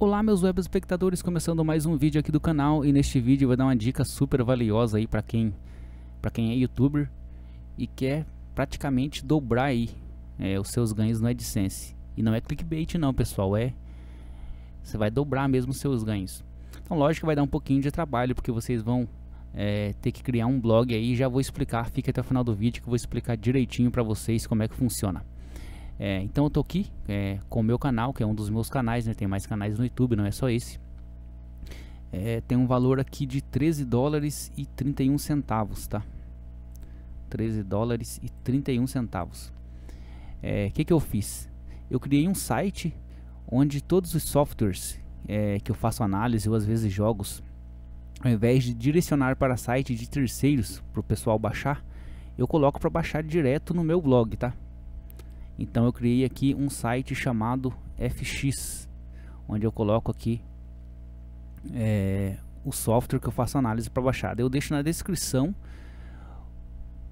Olá meus web espectadores, começando mais um vídeo aqui do canal e neste vídeo eu vou dar uma dica super valiosa aí para quem para quem é youtuber e quer praticamente dobrar aí é, os seus ganhos no AdSense. E não é clickbait não, pessoal, é você vai dobrar mesmo os seus ganhos. Então lógico que vai dar um pouquinho de trabalho porque vocês vão é, ter que criar um blog aí, já vou explicar, fica até o final do vídeo que eu vou explicar direitinho para vocês como é que funciona. É, então eu tô aqui é, com o meu canal, que é um dos meus canais, né? Tem mais canais no YouTube, não é só esse. É, tem um valor aqui de 13 dólares e 31 centavos, tá? 13 dólares e 31 centavos. O é, que, que eu fiz? Eu criei um site onde todos os softwares é, que eu faço análise ou às vezes jogos, ao invés de direcionar para site de terceiros para o pessoal baixar, eu coloco para baixar direto no meu blog, tá? Então eu criei aqui um site chamado FX, onde eu coloco aqui é, o software que eu faço análise para baixada. Eu deixo na descrição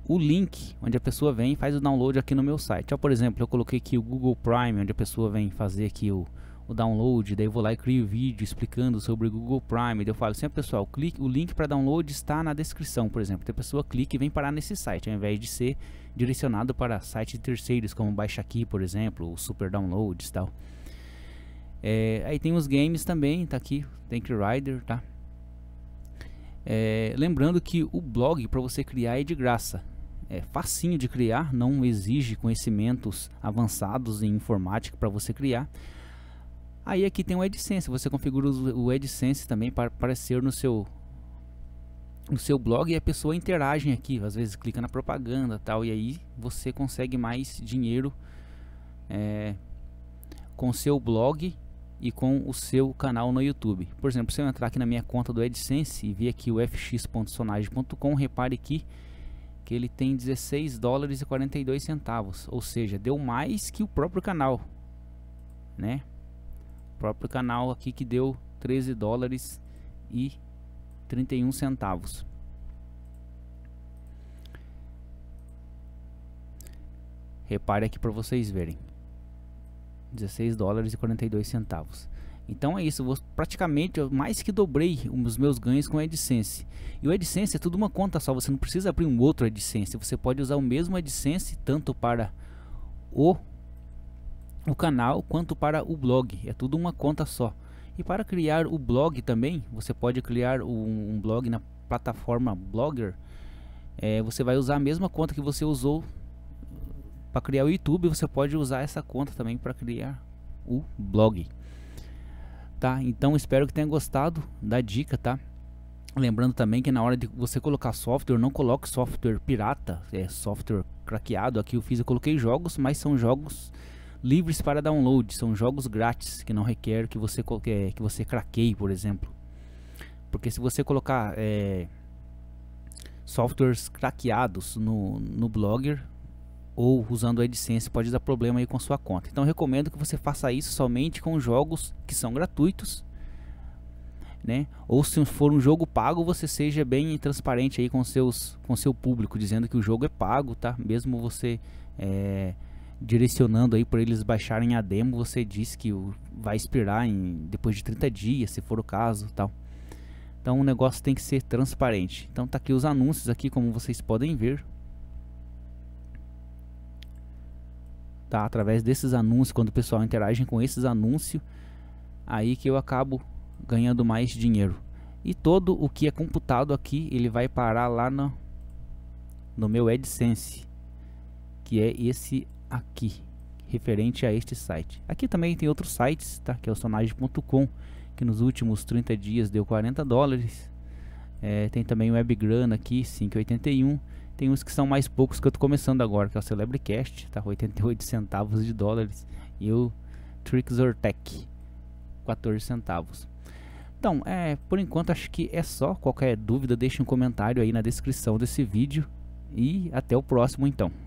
o link onde a pessoa vem e faz o download aqui no meu site. Então por exemplo, eu coloquei aqui o Google Prime, onde a pessoa vem fazer aqui o, o download, daí eu vou lá e crio vídeo explicando sobre o Google Prime, daí eu falo assim, ah, pessoal, clique, o link para download está na descrição, por exemplo, então a pessoa clica e vem parar nesse site, ao invés de ser direcionado para sites terceiros, como Baixa Aqui, por exemplo, ou Super Downloads e tal. É, aí tem os games também, tá aqui, Tank Rider, tá? É, lembrando que o blog para você criar é de graça, é facinho de criar, não exige conhecimentos avançados em informática para você criar. Aí aqui tem o AdSense, você configura o AdSense também para aparecer no seu no seu blog e a pessoa interage aqui, às vezes clica na propaganda tal e aí você consegue mais dinheiro é, com o seu blog e com o seu canal no YouTube. Por exemplo, se eu entrar aqui na minha conta do AdSense e ver aqui o fx.sonage.com, repare aqui que ele tem 16 dólares e 42 centavos, ou seja, deu mais que o próprio canal, né? próprio canal aqui que deu 13 dólares e 31 centavos. Repare aqui para vocês verem. 16 dólares e 42 centavos. Então é isso, vou praticamente eu mais que dobrei os meus ganhos com a AdSense. E o AdSense é tudo uma conta só, você não precisa abrir um outro AdSense, você pode usar o mesmo AdSense tanto para o o canal quanto para o blog. É tudo uma conta só. E para criar o blog também, você pode criar um, um blog na plataforma Blogger. É, você vai usar a mesma conta que você usou para criar o YouTube. Você pode usar essa conta também para criar o blog. Tá? Então espero que tenha gostado da dica, tá? Lembrando também que na hora de você colocar software, não coloque software pirata, é software craqueado. Aqui eu fiz, eu coloquei jogos, mas são jogos livres para download, são jogos grátis que não requer que você é, que você craqueie, por exemplo. Porque se você colocar é, softwares craqueados no, no Blogger ou usando a AdSense pode dar problema aí com sua conta. Então recomendo que você faça isso somente com jogos que são gratuitos, né? Ou se for um jogo pago, você seja bem transparente aí com seus com seu público, dizendo que o jogo é pago, tá? Mesmo você é, direcionando aí para eles baixarem a demo, você diz que vai expirar em, depois de 30 dias, se for o caso, tal. Então o negócio tem que ser transparente. Então tá aqui os anúncios aqui, como vocês podem ver. Tá, através desses anúncios, quando o pessoal interage com esses anúncios, aí que eu acabo ganhando mais dinheiro. E todo o que é computado aqui, ele vai parar lá no, no meu AdSense, que é esse aqui, referente a este site. Aqui também tem outros sites, tá? que é o sonage.com, que nos últimos 30 dias deu 40 dólares. É, tem também o WebGrana aqui, 5,81. Tem uns que são mais poucos que eu estou começando agora, que é o CelebreCast, tá? 88 centavos de dólares. E o Tech, 14 centavos. Então, é, por enquanto acho que é só. Qualquer dúvida, deixe um comentário aí na descrição desse vídeo. E até o próximo então.